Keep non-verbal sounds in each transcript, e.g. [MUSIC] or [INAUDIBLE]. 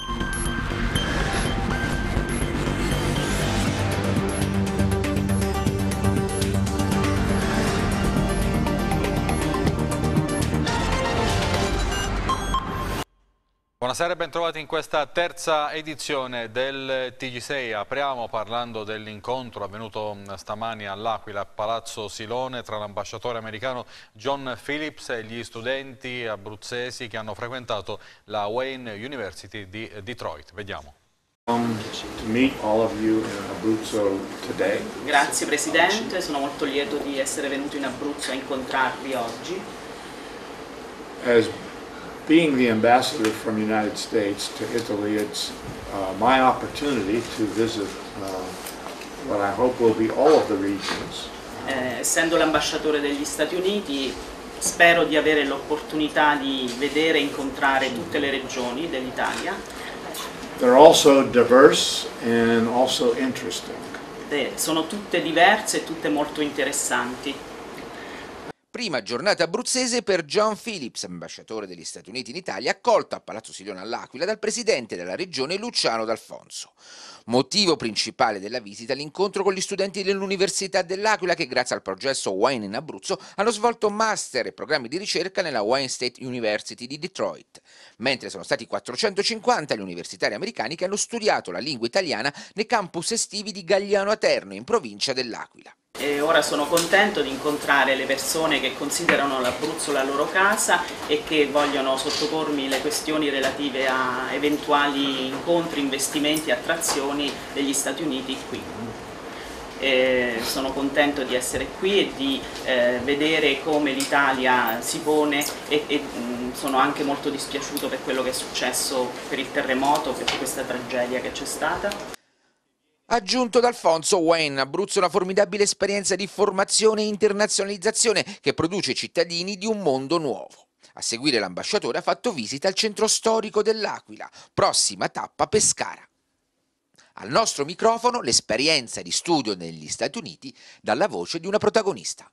you Buonasera e bentrovati in questa terza edizione del TG6. Apriamo parlando dell'incontro avvenuto mm, stamani all'Aquila, Palazzo Silone, tra l'ambasciatore americano John Phillips e gli studenti abruzzesi che hanno frequentato la Wayne University di eh, Detroit. Vediamo. Grazie Presidente, sono molto lieto di essere venuto in Abruzzo a incontrarvi oggi being the ambassador from the United States to Italy, it's uh, my opportunity to visit uh, what I hope will be all of the regions. Eh, essendo l'ambasciatore degli Stati Uniti, spero di avere l'opportunità di vedere e incontrare tutte le regioni dell'Italia. They're also diverse and also interesting. Eh, sono tutte diverse e tutte molto interessanti prima giornata abruzzese per John Phillips, ambasciatore degli Stati Uniti in Italia, accolto a Palazzo Sirione all'Aquila dal presidente della regione Luciano D'Alfonso. Motivo principale della visita l'incontro con gli studenti dell'Università dell'Aquila che grazie al progetto Wine in Abruzzo hanno svolto master e programmi di ricerca nella Wine State University di Detroit, mentre sono stati 450 gli universitari americani che hanno studiato la lingua italiana nei campus estivi di Gagliano Aterno in provincia dell'Aquila. E ora sono contento di incontrare le persone che considerano l'Abruzzo la loro casa e che vogliono sottopormi le questioni relative a eventuali incontri, investimenti, attrazioni degli Stati Uniti qui. E sono contento di essere qui e di eh, vedere come l'Italia si pone e, e mh, sono anche molto dispiaciuto per quello che è successo per il terremoto, per questa tragedia che c'è stata. Aggiunto da Alfonso Wayne, Abruzzo è una formidabile esperienza di formazione e internazionalizzazione che produce cittadini di un mondo nuovo. A seguire l'ambasciatore ha fatto visita al centro storico dell'Aquila, prossima tappa Pescara. Al nostro microfono l'esperienza di studio negli Stati Uniti dalla voce di una protagonista.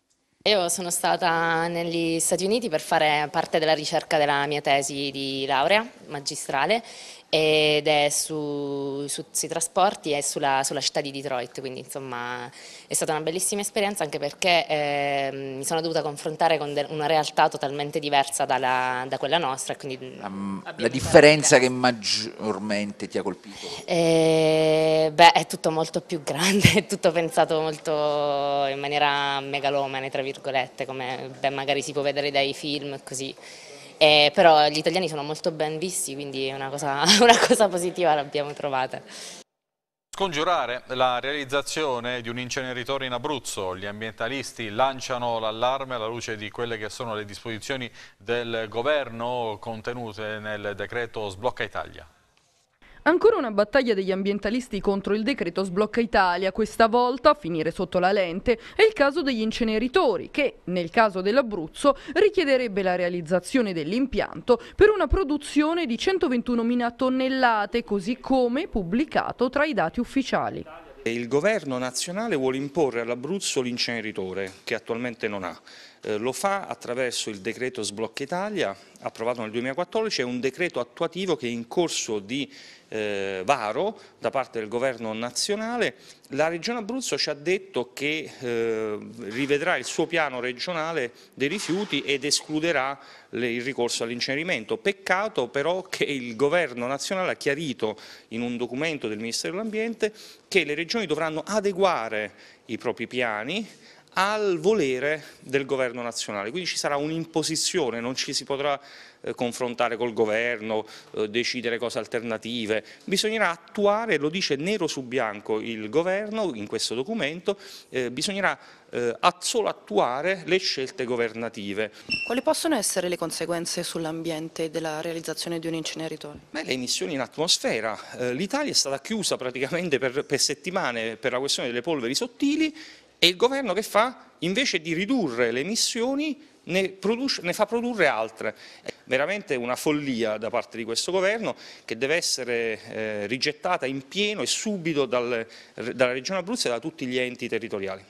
Io sono stata negli Stati Uniti per fare parte della ricerca della mia tesi di laurea magistrale ed è su, su, sui trasporti e sulla, sulla, città di Detroit, quindi insomma è stata una bellissima esperienza anche perché eh, mi sono dovuta confrontare con una realtà totalmente diversa dalla, da quella nostra. la, la differenza che maggiormente ti ha colpito? Eh, beh, è tutto molto più grande, è tutto pensato molto in maniera megalomane, tra virgolette, come beh, magari si può vedere dai film e così eh, però gli italiani sono molto ben visti, quindi una cosa, [LAUGHS] una cosa positiva l'abbiamo trovata. Scongiurare la realizzazione di un inceneritore in Abruzzo, gli ambientalisti lanciano l'allarme alla luce di quelle che sono le disposizioni del governo contenute nel decreto Sblocca Italia. Ancora una battaglia degli ambientalisti contro il decreto sblocca Italia, questa volta a finire sotto la lente è il caso degli inceneritori che, nel caso dell'Abruzzo, richiederebbe la realizzazione dell'impianto per una produzione di 121.000 tonnellate, così come pubblicato tra i dati ufficiali. Il governo nazionale vuole imporre all'Abruzzo l'inceneritore che attualmente non ha eh, lo fa attraverso il decreto Sblocca Italia, approvato nel 2014, è un decreto attuativo che è in corso di eh, varo da parte del governo nazionale. La Regione Abruzzo ci ha detto che eh, rivedrà il suo piano regionale dei rifiuti ed escluderà le, il ricorso all'incenerimento. Peccato però che il governo nazionale ha chiarito in un documento del Ministero dell'Ambiente che le regioni dovranno adeguare i propri piani al volere del governo nazionale, quindi ci sarà un'imposizione, non ci si potrà eh, confrontare col governo, eh, decidere cose alternative, bisognerà attuare, lo dice nero su bianco il governo in questo documento, eh, bisognerà eh, solo attuare le scelte governative. Quali possono essere le conseguenze sull'ambiente della realizzazione di un inceneritore? Beh, le emissioni in atmosfera, eh, l'Italia è stata chiusa praticamente per, per settimane per la questione delle polveri sottili e il governo che fa? Invece di ridurre le emissioni ne, produce, ne, fa produrre altre. È veramente una follia da parte di questo governo che deve essere eh, rigettata in pieno e subito dal, dalla Regione Abruzzo e da tutti gli enti territoriali.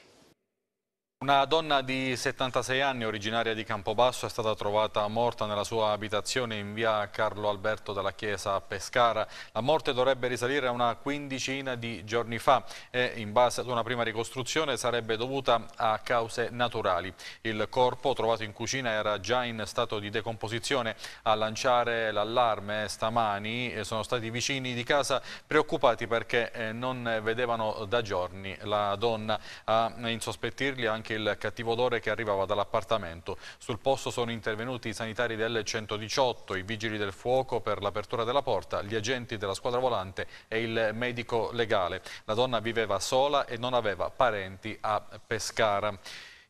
Una donna di 76 anni, originaria di Campobasso, è stata trovata morta nella sua abitazione in via Carlo Alberto della Chiesa a Pescara. La morte dovrebbe risalire a una quindicina di giorni fa e, in base ad una prima ricostruzione, sarebbe dovuta a cause naturali. Il corpo, trovato in cucina, era già in stato di decomposizione. A lanciare l'allarme stamani eh, sono stati i vicini di casa preoccupati perché eh, non vedevano da giorni la donna. A insospettirli anche anche il cattivo odore che arrivava dall'appartamento. Sul posto sono intervenuti i sanitari del 118, i vigili del fuoco per l'apertura della porta, gli agenti della squadra volante e il medico legale. La donna viveva sola e non aveva parenti a Pescara.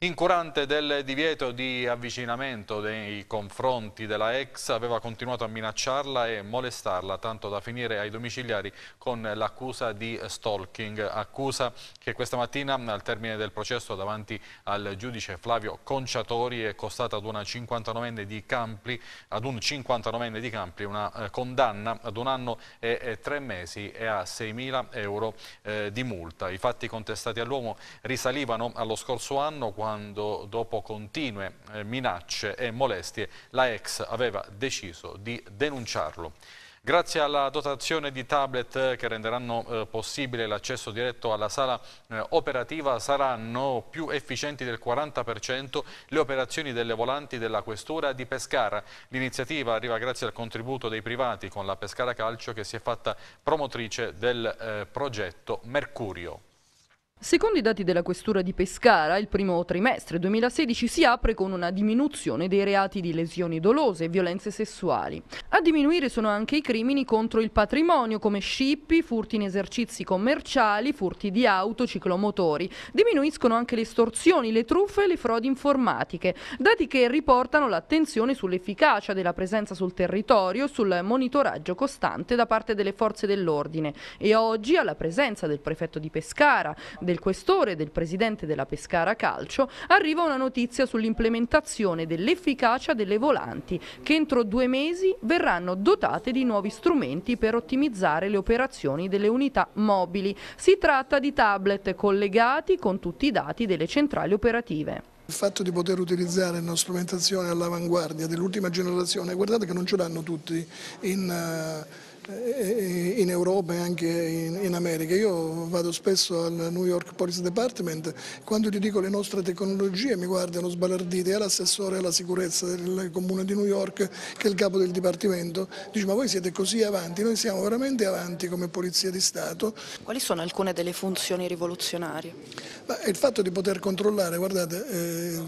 Incurante del divieto di avvicinamento nei confronti della ex, aveva continuato a minacciarla e molestarla, tanto da finire ai domiciliari con l'accusa di stalking, accusa che questa mattina al termine del processo davanti al giudice Flavio Conciatori è costata ad, una 59 di Campli, ad un 59enne di Campli una eh, condanna ad un anno e tre mesi e a 6.000 euro eh, di multa. I fatti contestati all'uomo risalivano allo scorso anno quando quando dopo continue eh, minacce e molestie la ex aveva deciso di denunciarlo. Grazie alla dotazione di tablet eh, che renderanno eh, possibile l'accesso diretto alla sala eh, operativa saranno più efficienti del 40% le operazioni delle volanti della Questura di Pescara. L'iniziativa arriva grazie al contributo dei privati con la Pescara Calcio che si è fatta promotrice del eh, progetto Mercurio. Secondo i dati della Questura di Pescara, il primo trimestre 2016 si apre con una diminuzione dei reati di lesioni dolose e violenze sessuali. A diminuire sono anche i crimini contro il patrimonio come scippi, furti in esercizi commerciali, furti di auto, ciclomotori. Diminuiscono anche le estorsioni, le truffe e le frodi informatiche, dati che riportano l'attenzione sull'efficacia della presenza sul territorio e sul monitoraggio costante da parte delle forze dell'ordine. E oggi alla presenza del prefetto di Pescara, del del questore e del presidente della Pescara Calcio, arriva una notizia sull'implementazione dell'efficacia delle volanti che entro due mesi verranno dotate di nuovi strumenti per ottimizzare le operazioni delle unità mobili. Si tratta di tablet collegati con tutti i dati delle centrali operative. Il fatto di poter utilizzare una strumentazione all'avanguardia dell'ultima generazione, guardate che non ce l'hanno tutti in... Uh eh, in Europa e anche in, America. Io vado spesso al New York Police Department, quando gli dico le nostre tecnologie mi guardano sbalarditi, è l'assessore alla sicurezza del comune di New York che è il capo del dipartimento, dice ma voi siete così avanti, noi siamo veramente avanti come Polizia di Stato. Quali sono alcune delle funzioni rivoluzionarie? Ma il fatto di poter controllare, guardate, eh,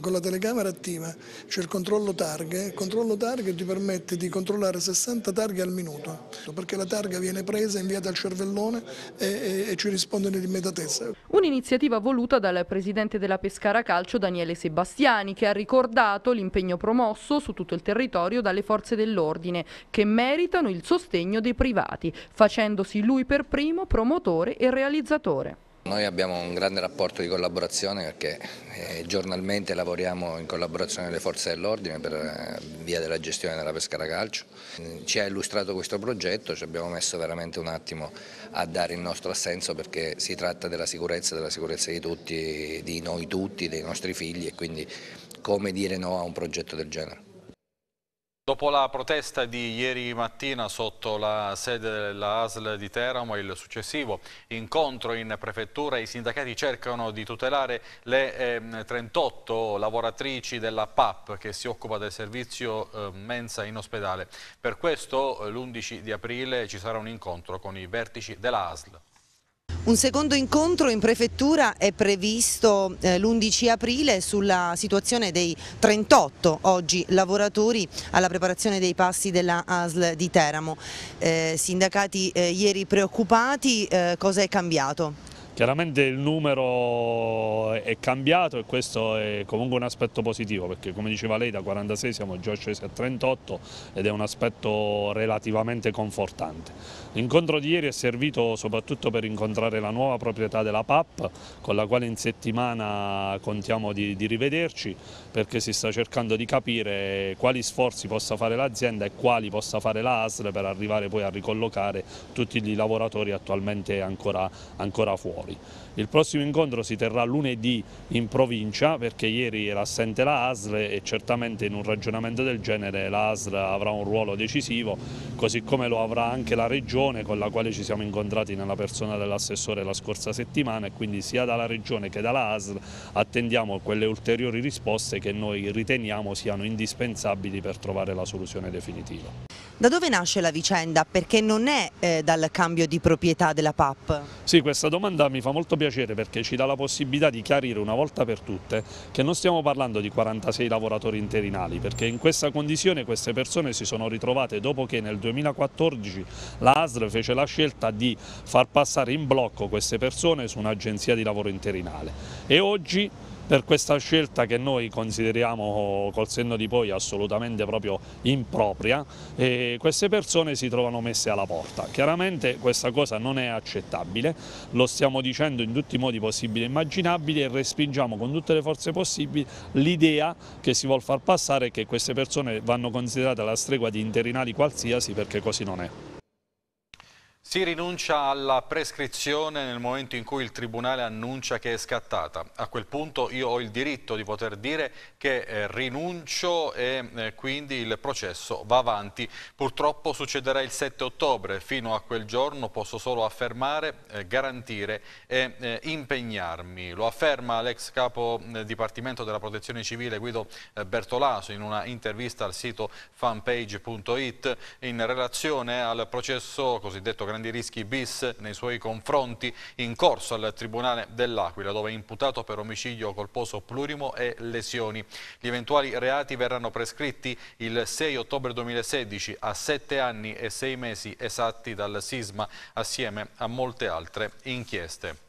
con la telecamera attiva c'è il controllo targhe, il controllo targhe ti permette di controllare 60 targhe al minuto, perché la targa viene presa, inviata al cervellone e, e, e ci risponde nell'immediatezza. Un'iniziativa voluta dal presidente della Pescara Calcio Daniele Sebastiani che ha ricordato l'impegno promosso su tutto il territorio dalle forze dell'ordine che meritano il sostegno dei privati, facendosi lui per primo promotore e realizzatore. Noi abbiamo un grande rapporto di collaborazione perché eh, giornalmente lavoriamo in collaborazione con le forze dell'ordine per eh, via della gestione della Pescara Calcio. Ci ha illustrato questo progetto, ci abbiamo messo veramente un attimo a dare il nostro assenso perché si tratta della sicurezza, della sicurezza di tutti, di noi tutti, dei nostri figli e quindi come dire no a un progetto del genere. Dopo la protesta di ieri mattina sotto la sede della ASL di Teramo e il successivo incontro in prefettura, i sindacati cercano di tutelare le eh, 38 lavoratrici della PAP che si occupa del servizio eh, mensa in ospedale. Per questo eh, l'11 di aprile ci sarà un incontro con i vertici della ASL. Un secondo incontro in prefettura è previsto eh, l'11 aprile sulla situazione dei 38 oggi lavoratori alla preparazione dei passi della ASL di Teramo. Eh, sindacati eh, ieri preoccupati, eh, cosa è cambiato? Chiaramente il numero è cambiato e questo è comunque un aspetto positivo perché come diceva lei da 46 siamo già scesi a 38 ed è un aspetto relativamente confortante. L'incontro di ieri è servito soprattutto per incontrare la nuova proprietà della PAP con la quale in settimana contiamo di, di rivederci perché si sta cercando di capire quali sforzi possa fare l'azienda e quali possa fare la ASL per arrivare poi a ricollocare tutti i lavoratori attualmente ancora, ancora fuori regionali. Il prossimo incontro si terrà lunedì in provincia perché ieri era assente la ASL e certamente in un ragionamento del genere la ASL avrà un ruolo decisivo così come lo avrà anche la regione con la quale ci siamo incontrati nella persona dell'assessore la scorsa settimana e quindi sia dalla regione che dalla ASL attendiamo quelle ulteriori risposte che noi riteniamo siano indispensabili per trovare la soluzione definitiva. Da dove nasce la vicenda? Perché non è eh, dal cambio di proprietà della PAP? Sì, questa domanda mi fa molto piacere perché ci dà la possibilità di chiarire una volta per tutte che non stiamo parlando di 46 lavoratori interinali perché in questa condizione queste persone si sono ritrovate dopo che nel 2014 la ASR fece la scelta di far passare in blocco queste persone su un'agenzia di lavoro interinale e oggi per questa scelta che noi consideriamo col senno di poi assolutamente proprio impropria e queste persone si trovano messe alla porta. Chiaramente questa cosa non è accettabile, lo stiamo dicendo in tutti i modi possibili e immaginabili e respingiamo con tutte le forze possibili l'idea che si vuole far passare che queste persone vanno considerate alla stregua di interinali qualsiasi perché così non è. Si rinuncia alla prescrizione nel momento in cui il Tribunale annuncia che è scattata. A quel punto io ho il diritto di poter dire che eh, rinuncio e eh, quindi il processo va avanti. Purtroppo succederà il 7 ottobre. Fino a quel giorno posso solo affermare, eh, garantire e eh, impegnarmi. Lo afferma l'ex capo eh, Dipartimento della Protezione Civile Guido eh, Bertolaso in una intervista al sito fanpage.it in relazione al processo cosiddetto grande grandi rischi bis nei suoi confronti in corso al Tribunale dell'Aquila dove è imputato per omicidio colposo plurimo e lesioni. Gli eventuali reati verranno prescritti il 6 ottobre 2016 a 7 anni e 6 mesi esatti dal sisma assieme a molte altre inchieste.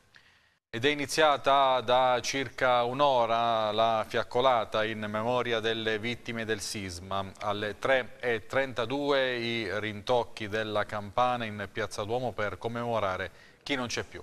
Ed è iniziata da circa un'ora la fiaccolata in memoria delle vittime del sisma. Alle 3.32 i rintocchi della campana in Piazza Duomo per commemorare chi non c'è più.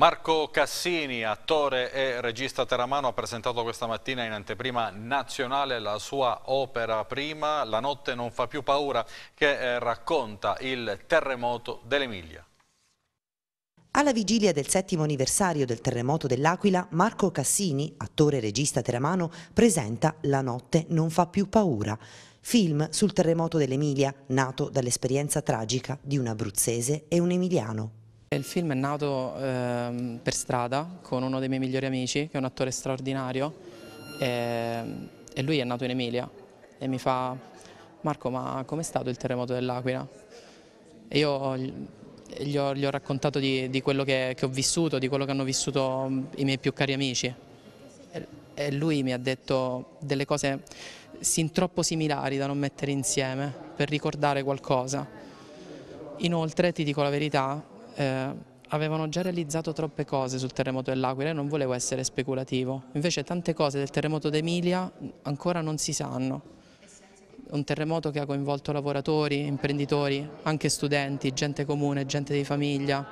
Marco Cassini, attore e regista teramano, ha presentato questa mattina in anteprima nazionale la sua opera prima, La notte non fa più paura, che eh, racconta il terremoto dell'Emilia. Alla vigilia del settimo anniversario del terremoto dell'Aquila, Marco Cassini, attore e regista teramano, presenta La notte non fa più paura, film sul terremoto dell'Emilia nato dall'esperienza tragica di un abruzzese e un emiliano. Il film è nato eh, per strada con uno dei miei migliori amici, che è un attore straordinario, e, ehm, e lui è nato in Emilia e mi fa Marco ma com'è stato il terremoto dell'Aquila? E io gli ho, gli ho raccontato di, di quello che, che, ho vissuto, di quello che hanno vissuto mhmm, i miei più cari amici e, e lui mi ha detto delle cose sin troppo similari da non mettere insieme per ricordare qualcosa. Inoltre ti dico la verità, eh, avevano già realizzato troppe cose sul terremoto dell'Aquila e non volevo essere speculativo. Invece tante cose del terremoto d'Emilia ancora non si sanno. Un terremoto che ha coinvolto lavoratori, imprenditori, anche studenti, gente comune, gente di famiglia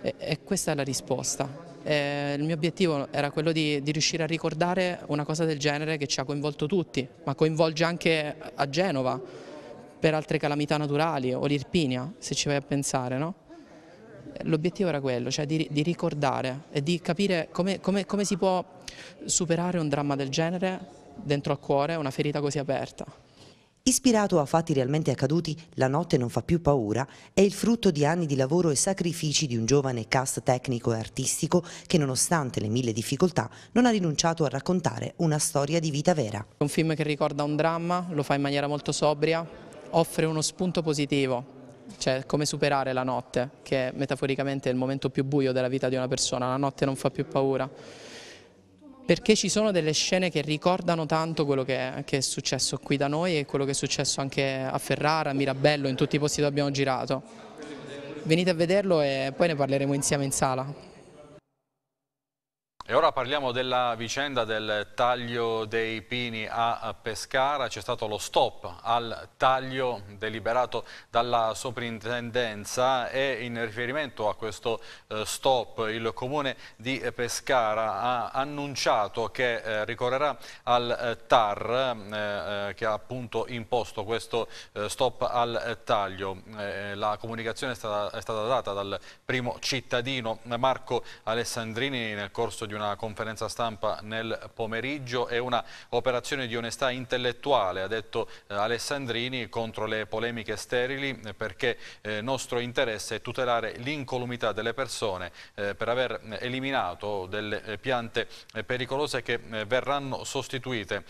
e, e questa è la risposta. E eh, il mio obiettivo era quello di, di riuscire a ricordare una cosa del genere che ci ha coinvolto tutti, ma coinvolge anche a Genova per altre calamità naturali o l'Irpinia, se ci vai a pensare, no? l'obiettivo era quello, cioè di, di, ricordare e di capire come, come, come si può superare un dramma del genere dentro al cuore, una ferita così aperta. Ispirato a fatti realmente accaduti, La notte non fa più paura è il frutto di anni di lavoro e sacrifici di un giovane cast tecnico e artistico che nonostante le mille difficoltà non ha rinunciato a raccontare una storia di vita vera. Un film che ricorda un dramma, lo fa in maniera molto sobria, offre uno spunto positivo cioè come superare la notte, che metaforicamente è il momento più buio della vita di una persona, la notte non fa più paura. Perché ci sono delle scene che ricordano tanto quello che è, che è successo qui da noi e quello che è successo anche a Ferrara, a Mirabello, in tutti i posti dove abbiamo girato. Venite a vederlo e poi ne parleremo insieme in sala. E ora parliamo della vicenda del taglio dei pini a Pescara, c'è stato lo stop al taglio deliberato dalla soprintendenza e in riferimento a questo eh, stop il comune di Pescara ha annunciato che eh, ricorrerà al eh, TAR che ha appunto imposto questo stop al taglio. La comunicazione è stata, data dal primo cittadino Marco Alessandrini nel corso di un una conferenza stampa nel pomeriggio, è una operazione di onestà intellettuale, ha detto eh, Alessandrini, contro le polemiche sterili eh, perché eh, nostro interesse è tutelare l'incolumità delle persone eh, per aver eh, eliminato delle eh, piante pericolose che verranno sostituite.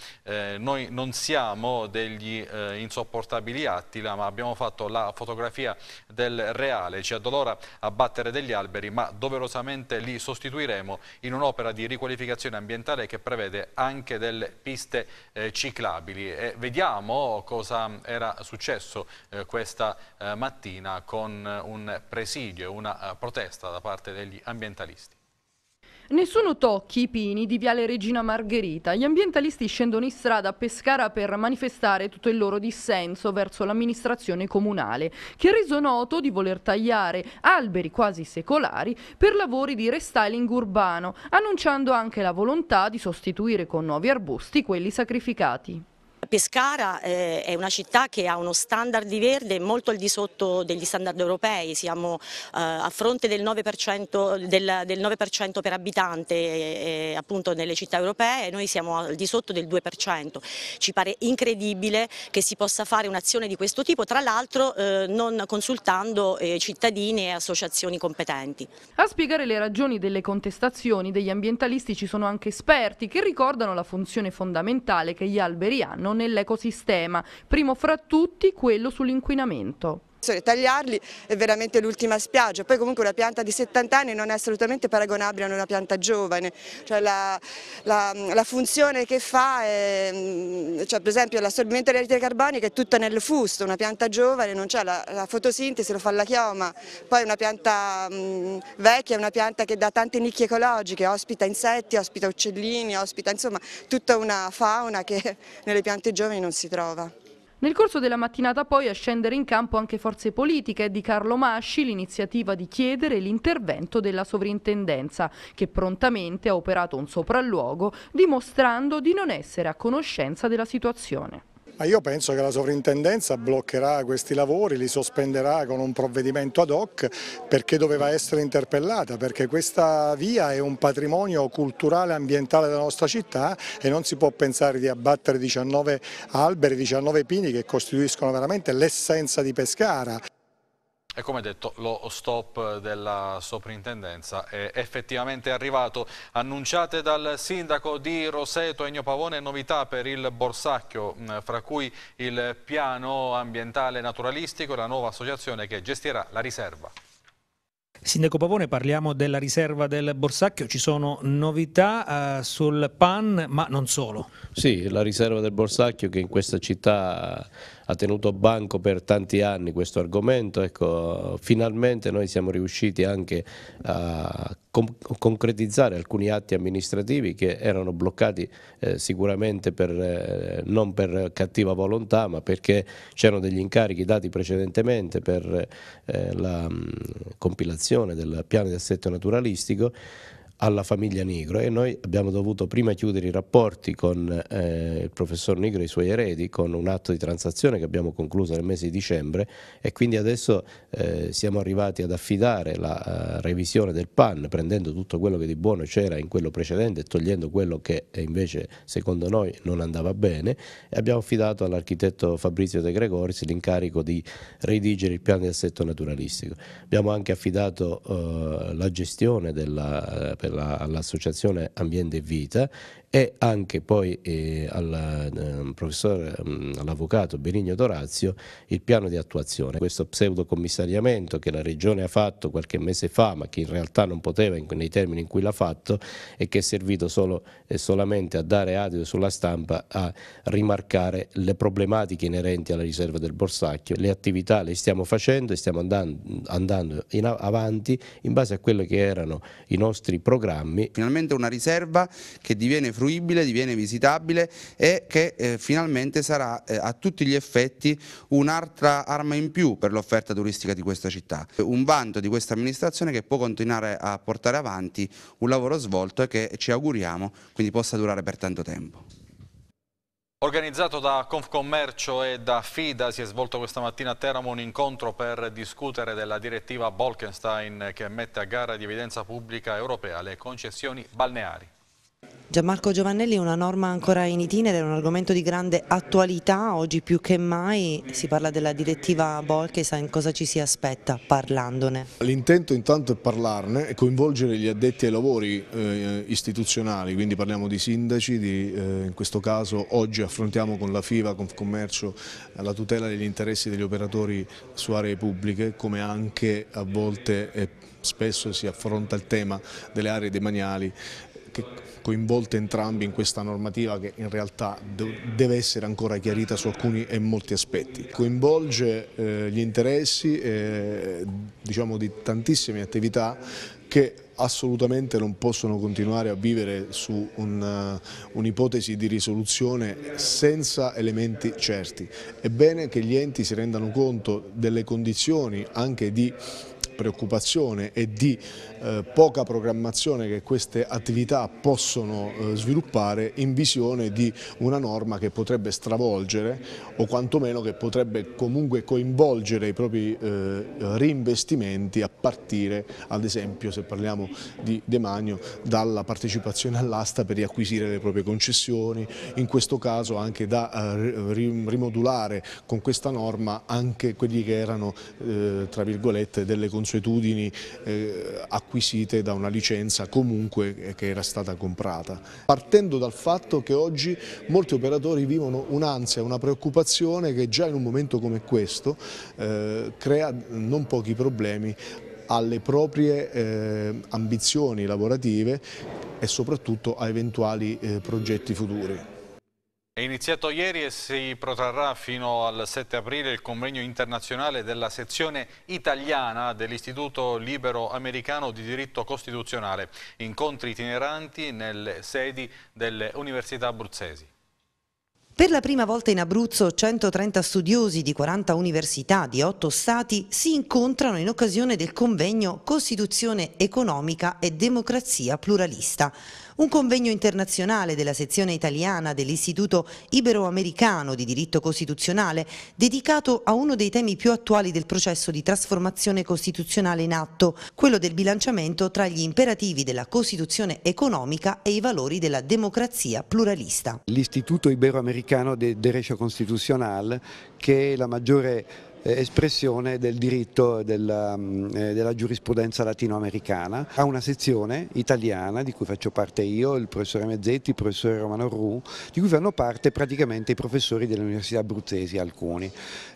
noi non siamo degli insopportabili Attila, ma abbiamo fatto la fotografia del reale, ci addolora abbattere degli alberi, ma doverosamente li sostituiremo in un'opera un'opera di riqualificazione ambientale che prevede anche delle piste eh, ciclabili. E vediamo cosa era successo eh, questa eh, mattina con eh, un presidio e una eh, protesta da parte degli ambientalisti. Nessuno tocchi i pini di Viale Regina Margherita. Gli ambientalisti scendono in strada a Pescara per manifestare tutto il loro dissenso verso l'amministrazione comunale, che ha reso noto di voler tagliare alberi quasi secolari per lavori di restyling urbano, annunciando anche la volontà di sostituire con nuovi arbusti quelli sacrificati. Pescara eh, è una città che ha uno standard di verde molto al di sotto degli standard europei, siamo eh, a fronte del 9%, del, del 9 per abitante eh, eh, appunto nelle città europee e noi siamo al di sotto del 2%. Ci pare incredibile che si possa fare un'azione di questo tipo, tra l'altro eh, non consultando eh, cittadini e associazioni competenti. A spiegare le ragioni delle contestazioni degli ambientalisti ci sono anche esperti che ricordano la funzione fondamentale che gli alberi hanno nell'ecosistema, primo fra tutti quello sull'inquinamento situazione, tagliarli è veramente l'ultima spiaggia, poi comunque una pianta di 70 anni non è assolutamente paragonabile a una pianta giovane, cioè la, la, la funzione che fa è, mm, cioè per esempio l'assorbimento delle dell'anidride carboniche è tutta nel fusto, una pianta giovane non c'è la, la, fotosintesi, lo fa la chioma, poi una pianta mh, mm, vecchia è una pianta che dà tante nicchie ecologiche, ospita insetti, ospita uccellini, ospita insomma tutta una fauna che [LAUGHS] nelle piante giovani non si trova. Nel corso della mattinata poi a scendere in campo anche forze politiche di Carlo Masci l'iniziativa di chiedere l'intervento della sovrintendenza che prontamente ha operato un sopralluogo dimostrando di non essere a conoscenza della situazione. Ma io penso che la sovrintendenza bloccherà questi lavori, li sospenderà con un provvedimento ad hoc perché doveva essere interpellata, perché questa via è un patrimonio culturale e ambientale della nostra città e non si può pensare di abbattere 19 alberi, 19 pini che costituiscono veramente l'essenza di Pescara. E come detto lo stop della soprintendenza è effettivamente arrivato. Annunciate dal sindaco di Roseto Ennio Pavone novità per il Borsacchio, mm, fra cui il piano ambientale naturalistico e la nuova associazione che gestirà la riserva. Sindaco Pavone, parliamo della riserva del Borsacchio, ci sono novità eh, sul PAN, ma non solo. Sì, la riserva del Borsacchio che in questa città ha tenuto banco per tanti anni questo argomento, ecco, finalmente noi siamo riusciti anche a concretizzare alcuni atti amministrativi che erano bloccati eh, sicuramente per, eh, non per cattiva volontà ma perché c'erano degli incarichi dati precedentemente per eh, la mh, mm, compilazione del piano di assetto naturalistico alla famiglia Nigro e noi abbiamo dovuto prima chiudere i rapporti con eh, il professor Nigro e i suoi eredi con un atto di transazione che abbiamo concluso nel mese di dicembre e quindi adesso eh, siamo arrivati ad affidare la uh, revisione del PAN prendendo tutto quello che di buono c'era in quello precedente e togliendo quello che eh, invece secondo noi non andava bene e abbiamo affidato all'architetto Fabrizio De Gregoris l'incarico di redigere il piano di assetto naturalistico. Abbiamo anche affidato uh, la gestione della uh, parte all'Associazione Ambiente e Vita e anche poi eh, al eh, professore, ehm, all'avvocato Benigno Dorazio il piano di attuazione. Questo pseudocommissariamento che la Regione ha fatto qualche mese fa ma che in realtà non poteva in, nei termini in cui l'ha fatto e che è servito solo e solamente a dare adito sulla stampa a rimarcare le problematiche inerenti alla riserva del Borsacchio. Le attività le stiamo facendo e stiamo andando, andando in avanti in base a quelli che erano i nostri problemi programmi. Finalmente una riserva che diviene fruibile, diviene visitabile e che eh, finalmente sarà eh, a tutti gli effetti un'altra arma in più per l'offerta turistica di questa città. Un vanto di questa amministrazione che può continuare a portare avanti un lavoro svolto e che ci auguriamo quindi possa durare per tanto tempo. Organizzato da Confcommercio e da FIDA si è svolto questa mattina a Teramo un incontro per discutere della direttiva Bolkenstein che mette a gara di evidenza pubblica europea le concessioni balneari. Gianmarco Giovannelli, una norma ancora in itinere, un argomento di grande attualità, oggi più che mai si parla della direttiva Bolkestein, cosa ci si aspetta parlandone? L'intento intanto è parlarne e coinvolgere gli addetti ai lavori eh, istituzionali, quindi parliamo di sindaci, di, eh, in questo caso oggi affrontiamo con la FIVA, Confcommercio, la tutela degli interessi degli operatori su aree pubbliche, come anche a volte... Eh, spesso si affronta il tema delle aree demaniali che coinvolte entrambi in questa normativa che in realtà deve essere ancora chiarita su alcuni e molti aspetti. Coinvolge eh, gli interessi eh, diciamo di tantissime attività che assolutamente non possono continuare a vivere su eh, un'ipotesi un di risoluzione senza elementi certi. È bene che gli enti si rendano conto delle condizioni anche di preoccupazione e di eh, poca programmazione che queste attività possono eh, sviluppare in visione di una norma che potrebbe stravolgere o quantomeno che potrebbe comunque coinvolgere i propri eh, reinvestimenti a partire ad esempio se parliamo di demanio dalla partecipazione all'asta per riacquisire le proprie concessioni, in questo caso anche da rimodulare con questa norma anche quelli che erano tra virgolette delle consuetudini a acquisite da una licenza comunque eh, che era stata comprata. Partendo dal fatto che oggi molti operatori vivono un'ansia, una preoccupazione che già in un momento come questo eh, crea non pochi problemi alle proprie eh, ambizioni lavorative e soprattutto a eventuali eh, progetti futuri. È iniziato ieri e si protrarrà fino al 7 aprile il convegno internazionale della sezione italiana dell'Istituto Libero Americano di Diritto Costituzionale, incontri itineranti nelle sedi delle università abruzzesi. Per la prima volta in Abruzzo 130 studiosi di 40 università di 8 stati si incontrano in occasione del convegno Costituzione economica e democrazia pluralista un convegno internazionale della sezione italiana dell'Istituto Iberoamericano di Diritto Costituzionale dedicato a uno dei temi più attuali del processo di trasformazione costituzionale in atto, quello del bilanciamento tra gli imperativi della Costituzione economica e i valori della democrazia pluralista. L'Istituto Iberoamericano di Derecho costituzionale, che è la maggiore eh, espressione del diritto della, mm, eh, della giurisprudenza latinoamericana. Ha una sezione italiana di cui faccio parte io, il professore Mezzetti, il professore Romano Ru, di cui fanno parte praticamente i professori delle università abruzzesi alcuni.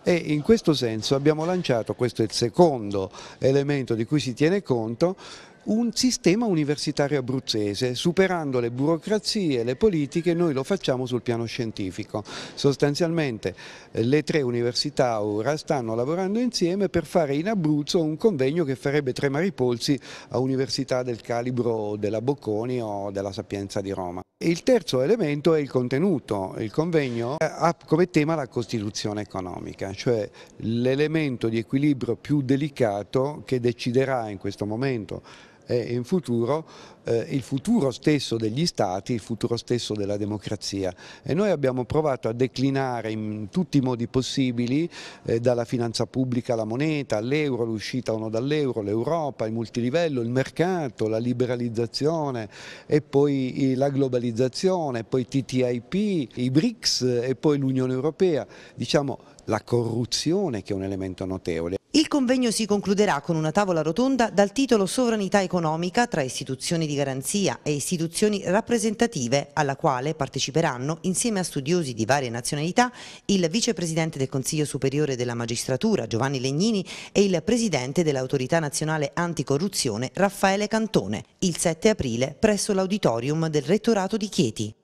E in questo senso abbiamo lanciato, questo è il secondo elemento di cui si tiene conto, un sistema universitario abruzzese, superando le burocrazie e le politiche noi lo facciamo sul piano scientifico. Sostanzialmente eh, le tre università ora stanno lavorando insieme per fare in Abruzzo un convegno che farebbe tremare i polsi a università del calibro della Bocconi o della Sapienza di Roma. Il terzo elemento è il contenuto, il convegno eh, ha come tema la Costituzione economica, cioè l'elemento di equilibrio più delicato che deciderà in questo momento e in futuro eh, il futuro stesso degli stati, il futuro stesso della democrazia. E noi abbiamo provato a declinare in tutti i modi possibili, eh, dalla finanza pubblica alla moneta, all'euro, l'uscita o no dall'euro, l'Europa, il multilivello, il mercato, la liberalizzazione e poi la globalizzazione, poi TTIP, i BRICS e poi l'Unione Europea. Diciamo la corruzione che è un elemento notevole. Il convegno si concluderà con una tavola rotonda dal titolo Sovranità economica tra istituzioni di garanzia e istituzioni rappresentative, alla quale parteciperanno, insieme a studiosi di varie nazionalità, il vicepresidente del Consiglio Superiore della Magistratura Giovanni Legnini e il presidente dell'Autorità Nazionale Anticorruzione Raffaele Cantone, il 7 aprile presso l'auditorium del Rettorato di Chieti.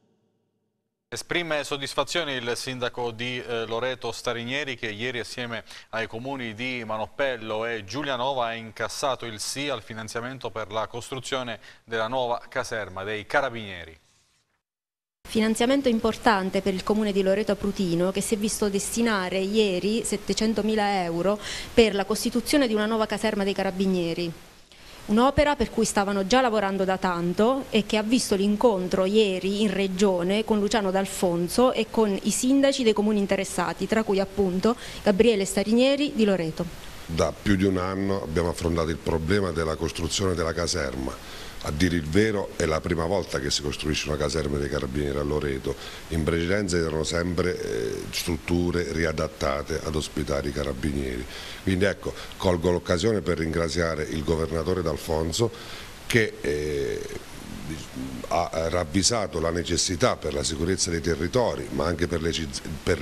Esprime soddisfazione il sindaco di eh, Loreto Starinieri che ieri assieme ai comuni di Manoppello e Giulianova ha incassato il sì al finanziamento per la costruzione della nuova caserma dei Carabinieri. Finanziamento importante per il comune di Loreto Prutino che si è visto destinare ieri 700.000 euro per la costituzione di una nuova caserma dei Carabinieri un'opera per cui stavano già lavorando da tanto e che ha visto l'incontro ieri in Regione con Luciano D'Alfonso e con i sindaci dei comuni interessati, tra cui appunto Gabriele Starinieri di Loreto. Da più di un anno abbiamo affrontato il problema della costruzione della caserma a dire il vero è la prima volta che si costruisce una caserma dei carabinieri a Loreto, in precedenza erano sempre eh, strutture riadattate ad ospitare i carabinieri. Quindi ecco, colgo l'occasione per ringraziare il governatore D'Alfonso che eh, ha ravvisato la necessità per la sicurezza dei territori ma anche per le,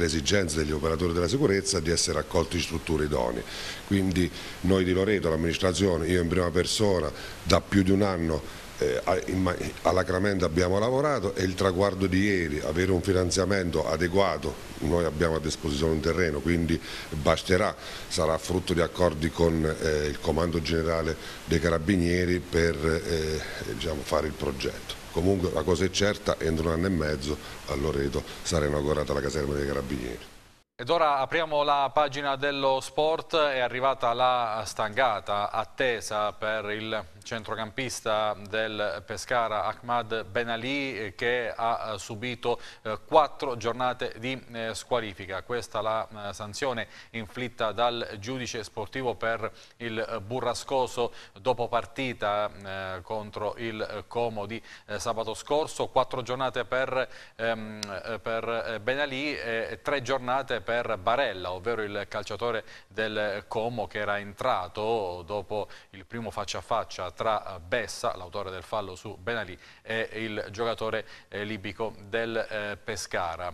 esigenze degli operatori della sicurezza di essere accolti in strutture idonee. Quindi noi di Loreto, l'amministrazione, io in prima persona da più di un anno eh, alacramente abbiamo lavorato e il traguardo di ieri, avere un finanziamento adeguato, noi abbiamo a disposizione un terreno, quindi basterà, sarà frutto di accordi con eh, il Comando Generale dei Carabinieri per eh, diciamo, fare il progetto. Comunque la cosa è certa, entro un anno e mezzo a Loreto sarà inaugurata la caserma dei Carabinieri. Ed ora apriamo la pagina dello sport, è arrivata la stangata attesa per il centrocampista del Pescara Ahmad Ben Ali eh, che ha eh, subito eh, quattro giornate di squalifica. Questa la sanzione inflitta dal giudice sportivo per il burrascoso dopo partita contro il Como di sabato scorso, quattro giornate per, ehm, per Ben Ali e tre giornate per Barella, ovvero il calciatore del Como che era entrato dopo il primo faccia a faccia tra eh, Bessa, l'autore del fallo su Benali, e il giocatore eh, libico del eh, Pescara.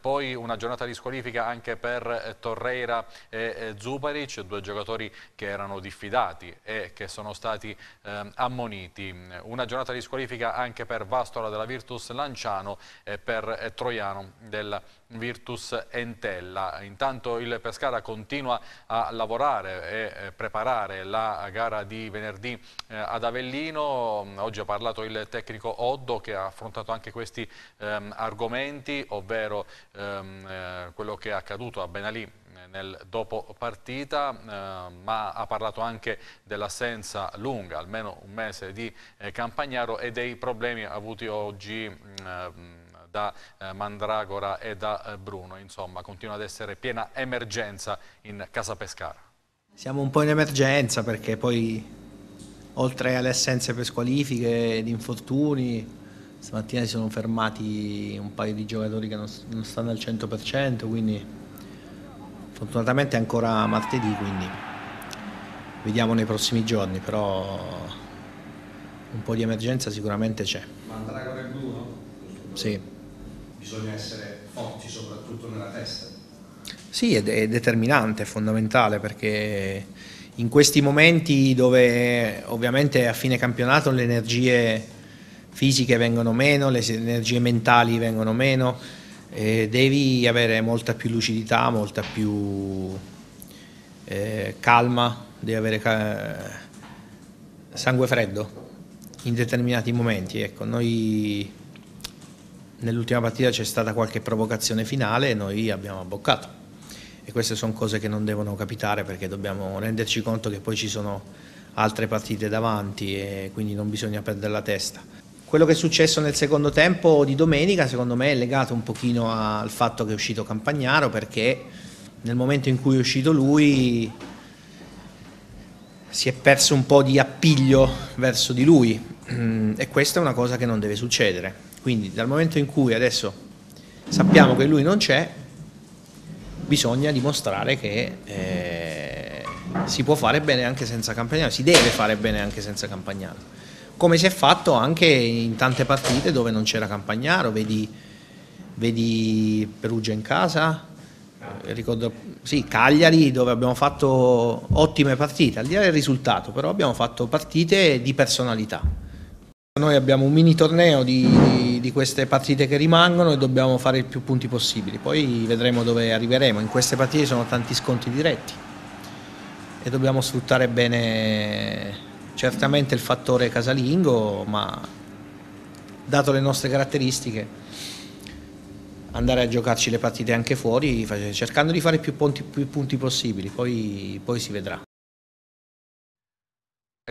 poi una giornata di squalifica anche per Torreira e Zubaric, due giocatori che erano diffidati e che sono stati ehm, ammoniti. Una giornata di squalifica anche per Vastola della Virtus Lanciano e per Troiano della Virtus. Virtus Entella. Intanto il Pescara continua a lavorare e eh, preparare la gara di venerdì eh, ad Avellino. Oggi ha parlato il tecnico Oddo che ha affrontato anche questi ehm, argomenti, ovvero ehm, eh, quello che è accaduto a Benalì nel dopo partita, eh, ma ha parlato anche dell'assenza lunga, almeno un mese di eh, Campagnaro e dei problemi avuti oggi ehm, da eh, Mandragora e da eh, Bruno. Insomma, continua ad essere piena emergenza in Casa Pescara. Siamo un po' in emergenza perché poi oltre alle assenze per squalifiche ed infortuni, stamattina si sono fermati un paio di giocatori che non, non stanno al 100%, quindi fortunatamente è ancora martedì, quindi vediamo nei prossimi giorni, però un po' di emergenza sicuramente c'è. Mandragora e Bruno? Sì bisogna essere forti soprattutto nella testa. Sì, è determinante, è fondamentale perché in questi momenti dove ovviamente a fine campionato le energie fisiche vengono meno, le energie mentali vengono meno, eh, devi avere molta più lucidità, molta più eh, calma, devi avere ca sangue freddo in determinati momenti. Ecco, noi nell'ultima partita c'è stata qualche provocazione finale e noi abbiamo abboccato. E queste sono cose che non devono capitare perché dobbiamo renderci conto che poi ci sono altre partite davanti e quindi non bisogna perdere la testa. Quello che è successo nel secondo tempo di domenica secondo me è legato un pochino al fatto che è uscito Campagnaro perché nel momento in cui è uscito lui si è perso un po' di appiglio verso di lui e questa è una cosa che non deve succedere. Quindi dal momento in cui adesso sappiamo che lui non c'è, bisogna dimostrare che eh, si può fare bene anche senza Campagnano, si deve fare bene anche senza Campagnano. Come si è fatto anche in tante partite dove non c'era Campagnaro, vedi, vedi Perugia in casa, eh, ricordo, sì, Cagliari dove abbiamo fatto ottime partite, al di là del risultato, però abbiamo fatto partite di personalità noi abbiamo un mini torneo di, di, di, queste partite che rimangono e dobbiamo fare il più punti possibili, poi vedremo dove arriveremo. In queste partite sono tanti sconti diretti e dobbiamo sfruttare bene certamente il fattore casalingo, ma dato le nostre caratteristiche andare a giocarci le partite anche fuori cercando di fare più punti, più punti possibili, poi, poi si vedrà.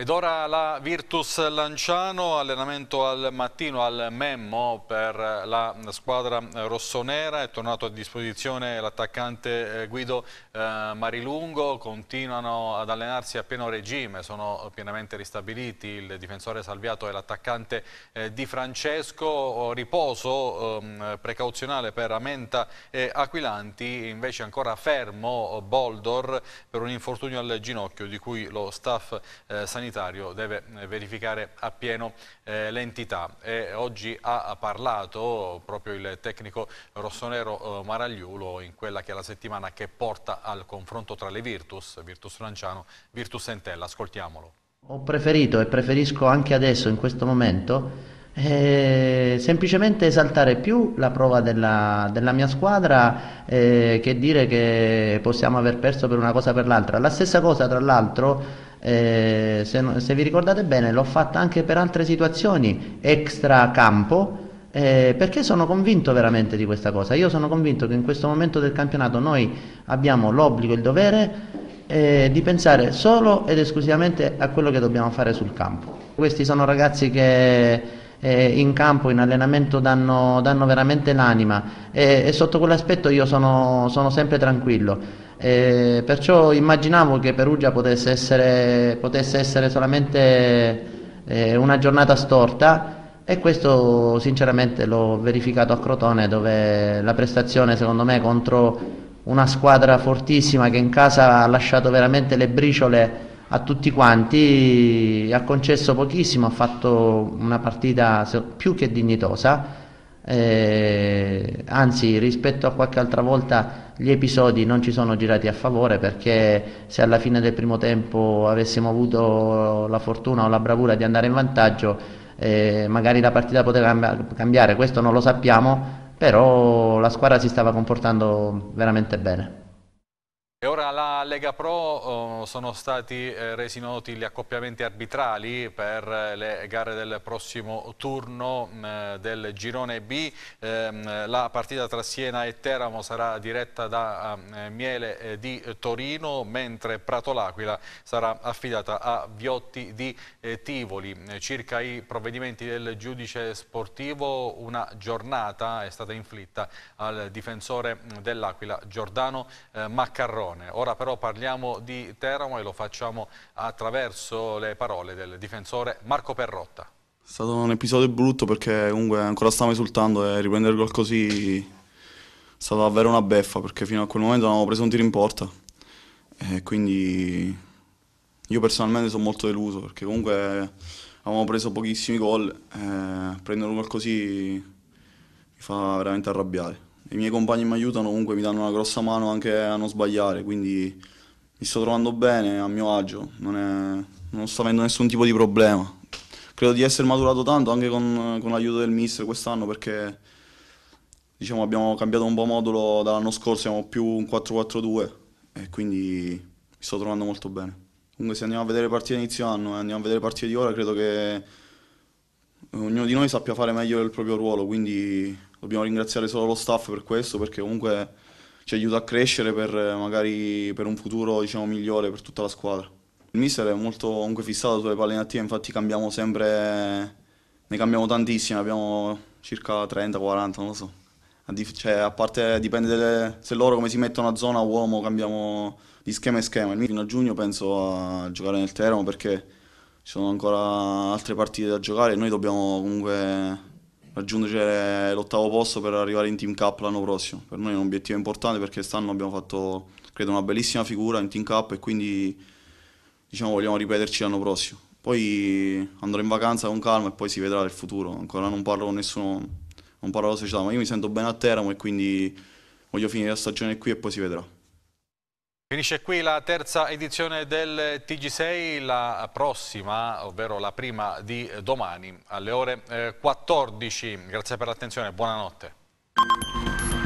Ed ora la Virtus Lanciano, allenamento al mattino al Memmo per la squadra rossonera, è tornato a disposizione l'attaccante eh, Guido eh, Marilungo, continuano ad allenarsi a pieno regime, sono pienamente ristabiliti il difensore Salviato e l'attaccante eh, Di Francesco, riposo ehm, precauzionale per Amenta e Aquilanti, invece ancora fermo Boldor per un infortunio al ginocchio di cui lo staff sanitario sanitario deve eh, verificare appieno eh, l'entità. Oggi ha parlato proprio il tecnico rossonero eh, Maragliulo in quella che è la settimana che porta al confronto tra le Virtus, Virtus Lanciano, Virtus Entella. Ascoltiamolo. Ho preferito e preferisco anche adesso, in questo momento, eh, semplicemente esaltare più la prova della, della mia squadra eh, che dire che possiamo aver perso per una cosa o per l'altra. La stessa cosa, tra l'altro, eh, se, se, vi ricordate bene l'ho fatta anche per altre situazioni extra campo eh, perché sono convinto veramente di questa cosa io sono convinto che in questo momento del campionato noi abbiamo l'obbligo e il dovere eh, di pensare solo ed esclusivamente a quello che dobbiamo fare sul campo questi sono ragazzi che eh, in campo, in allenamento danno, danno veramente l'anima e, eh, e, sotto quell'aspetto io sono, sono sempre tranquillo eh, perciò immaginavo che Perugia potesse essere, potesse essere solamente eh, una giornata storta e questo sinceramente l'ho verificato a Crotone dove la prestazione secondo me contro una squadra fortissima che in casa ha lasciato veramente le briciole a tutti quanti, ha concesso pochissimo, ha fatto una partita più che dignitosa eh, anzi rispetto a qualche altra volta gli episodi non ci sono girati a favore perché se alla fine del primo tempo avessimo avuto la fortuna o la bravura di andare in vantaggio eh, magari la partita poteva cambiare, questo non lo sappiamo, però la squadra si stava comportando veramente bene. E ora alla Lega Pro oh, sono stati eh, resi noti gli accoppiamenti arbitrali per eh, le gare del prossimo turno mm, eh, del girone B. Ehm, la partita tra Siena e Teramo sarà diretta da Miele di Torino, mentre Prato L'Aquila sarà affidata a Viotti di Tivoli. Circa i provvedimenti del giudice sportivo, una giornata è stata inflitta al difensore mm, dell'Aquila Giordano Maccarroni. Regione. Ora però parliamo di Teramo e lo facciamo attraverso le parole del difensore Marco Perrotta. È stato un episodio brutto perché comunque ancora stavamo esultando e riprendere gol così è stata davvero una beffa perché fino a quel momento non avevo preso un tiro in porta e quindi io personalmente sono molto deluso perché comunque avevamo preso pochissimi gol e prendere un gol così mi fa veramente arrabbiare i miei compagni mi aiutano, comunque mi danno una grossa mano anche a non sbagliare, quindi mi sto trovando bene, a mio agio, non, è, non sto avendo nessun tipo di problema. Credo di essere maturato tanto anche con, con l'aiuto del mister quest'anno perché diciamo, abbiamo cambiato un po' modulo dall'anno scorso, siamo più un 4-4-2 e quindi mi sto trovando molto bene. Comunque se andiamo a vedere partite inizio anno e eh, andiamo a vedere partite di ora credo che ognuno di noi sappia fare meglio il proprio ruolo, quindi dobbiamo ringraziare solo lo staff per questo perché comunque ci aiuta a crescere per eh, magari per un futuro diciamo, migliore per tutta la squadra. Il mister è molto comunque fissato sulle palle in infatti cambiamo sempre, ne cambiamo tantissime, abbiamo circa 30-40, non lo so. A, cioè, a parte dipende delle, se loro come si mettono a zona uomo, cambiamo di schema e schema. Fino a giugno penso a giocare nel Teramo perché ci sono ancora altre partite da giocare e noi dobbiamo comunque raggiungere cioè, l'ottavo posto per arrivare in Team Cup l'anno prossimo. Per noi è un obiettivo importante perché quest'anno abbiamo fatto, credo, una bellissima figura in Team Cup e quindi diciamo, vogliamo ripeterci l'anno prossimo. Poi andrò in vacanza con calma e poi si vedrà il futuro. Ancora non parlo con nessuno, non parlo alla società, ma io mi sento bene a Teramo e quindi voglio finire la stagione qui e poi si vedrà. Finisce qui la terza edizione del TG6, la prossima, ovvero la prima di domani alle ore 14. Eh, Grazie per l'attenzione, buonanotte.